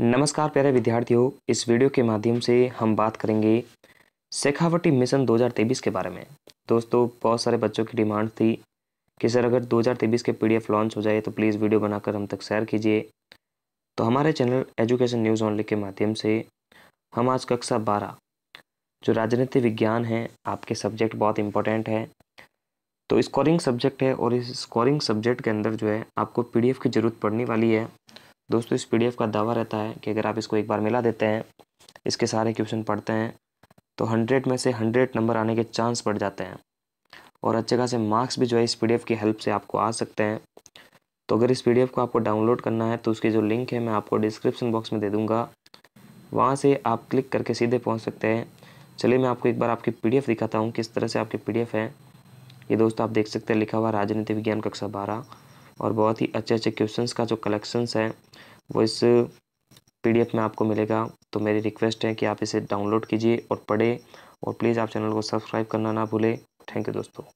नमस्कार प्यारे विद्यार्थियों इस वीडियो के माध्यम से हम बात करेंगे शेखावटी मिशन 2023 के बारे में दोस्तों बहुत सारे बच्चों की डिमांड थी कि सर अगर 2023 के पीडीएफ लॉन्च हो जाए तो प्लीज़ वीडियो बनाकर हम तक शेयर कीजिए तो हमारे चैनल एजुकेशन न्यूज़ ऑनली के माध्यम से हम आज कक्षा बारह जो राजनीति विज्ञान है आपके सब्जेक्ट बहुत इंपॉर्टेंट है तो स्कोरिंग सब्जेक्ट है और इस स्कोरिंग सब्जेक्ट के अंदर जो है आपको पीडीएफ की ज़रूरत पड़ने वाली है दोस्तों इस पी का दावा रहता है कि अगर आप इसको एक बार मिला देते हैं इसके सारे क्वेश्चन पढ़ते हैं तो हंड्रेड में से हंड्रेड नंबर आने के चांस बढ़ जाते हैं और अच्छे खासे मार्क्स भी जो है इस पी की हेल्प से आपको आ सकते हैं तो अगर इस पी को आपको डाउनलोड करना है तो उसकी जो लिंक है मैं आपको डिस्क्रिप्शन बॉक्स में दे दूँगा वहाँ से आप क्लिक करके सीधे पहुँच सकते हैं चलिए मैं आपको एक बार आपकी पी दिखाता हूँ किस तरह से आपकी पी है ये दोस्तों आप देख सकते हैं लिखा हुआ राजनीति विज्ञान कक्षा बारह और बहुत ही अच्छे अच्छे क्वेश्चंस का जो कलेक्शंस है वो इस पीडीएफ में आपको मिलेगा तो मेरी रिक्वेस्ट है कि आप इसे डाउनलोड कीजिए और पढ़ें और प्लीज़ आप चैनल को सब्सक्राइब करना ना भूलें थैंक यू दोस्तों